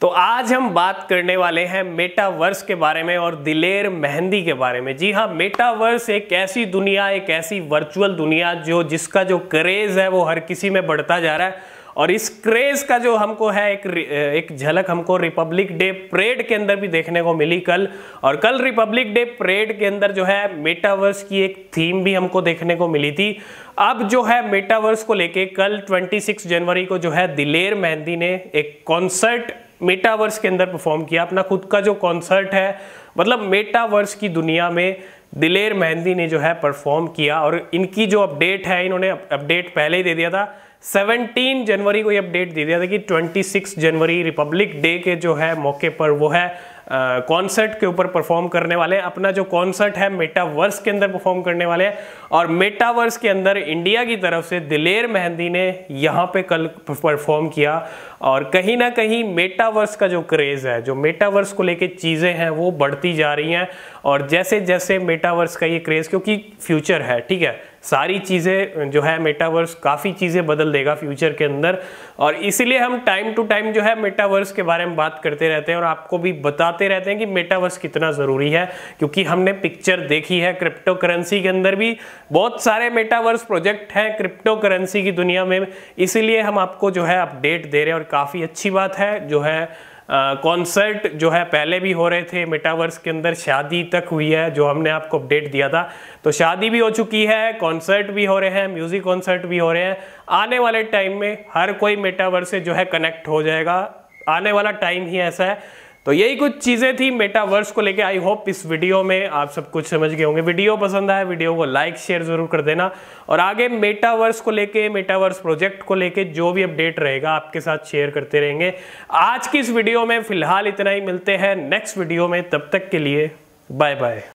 तो आज हम बात करने वाले हैं मेटावर्स के बारे में और दिलेर मेहंदी के बारे में जी हाँ मेटावर्स एक ऐसी दुनिया एक ऐसी वर्चुअल दुनिया जो जिसका जो क्रेज है वो हर किसी में बढ़ता जा रहा है और इस क्रेज का जो हमको है एक एक झलक हमको रिपब्लिक डे परेड के अंदर भी देखने को मिली कल और कल रिपब्लिक डे परेड के अंदर जो है मेटावर्स की एक थीम भी हमको देखने को मिली थी अब जो है मेटावर्स को लेके कल 26 जनवरी को जो है दिलेर मेहंदी ने एक कॉन्सर्ट मेटावर्स के अंदर परफॉर्म किया अपना खुद का जो कॉन्सर्ट है मतलब मेटावर्स की दुनिया में दिलेर मेहंदी ने जो है परफॉर्म किया और इनकी जो अपडेट है इन्होंने अपडेट पहले ही दे दिया था 17 जनवरी को ये अपडेट दे दिया था कि 26 जनवरी रिपब्लिक डे के जो है मौके पर वो है कॉन्सर्ट के ऊपर परफॉर्म करने वाले अपना जो कॉन्सर्ट है मेटावर्स के अंदर परफॉर्म करने वाले हैं और मेटावर्स के अंदर इंडिया की तरफ से दिलेर मेहंदी ने यहाँ पे कल परफॉर्म किया और कहीं ना कहीं मेटावर्स का जो क्रेज़ है जो मेटावर्स को लेके चीज़ें हैं वो बढ़ती जा रही हैं और जैसे जैसे मेटावर्स का ये क्रेज़ क्योंकि फ्यूचर है ठीक है सारी चीज़ें जो है मेटावर्स काफ़ी चीज़ें बदल देगा फ्यूचर के अंदर और इसीलिए हम टाइम टू टाइम जो है मेटावर्स के बारे में बात करते रहते हैं और आपको भी बताते रहते हैं कि मेटावर्स कितना ज़रूरी है क्योंकि हमने पिक्चर देखी है क्रिप्टो करेंसी के अंदर भी बहुत सारे मेटावर्स प्रोजेक्ट हैं क्रिप्टो करेंसी की दुनिया में इसीलिए हम आपको जो है अपडेट दे रहे हैं और काफ़ी अच्छी बात है जो है कॉन्सर्ट जो है पहले भी हो रहे थे मेटावर्स के अंदर शादी तक हुई है जो हमने आपको अपडेट दिया था तो शादी भी हो चुकी है कॉन्सर्ट भी हो रहे हैं म्यूज़िक कॉन्सर्ट भी हो रहे हैं आने वाले टाइम में हर कोई मेटावर्स से जो है कनेक्ट हो जाएगा आने वाला टाइम ही ऐसा है तो यही कुछ चीज़ें थी मेटावर्स को लेके आई होप इस वीडियो में आप सब कुछ समझ गए होंगे वीडियो पसंद आए वीडियो को लाइक शेयर जरूर कर देना और आगे मेटावर्स को लेके मेटावर्स प्रोजेक्ट को लेके जो भी अपडेट रहेगा आपके साथ शेयर करते रहेंगे आज की इस वीडियो में फिलहाल इतना ही मिलते हैं नेक्स्ट वीडियो में तब तक के लिए बाय बाय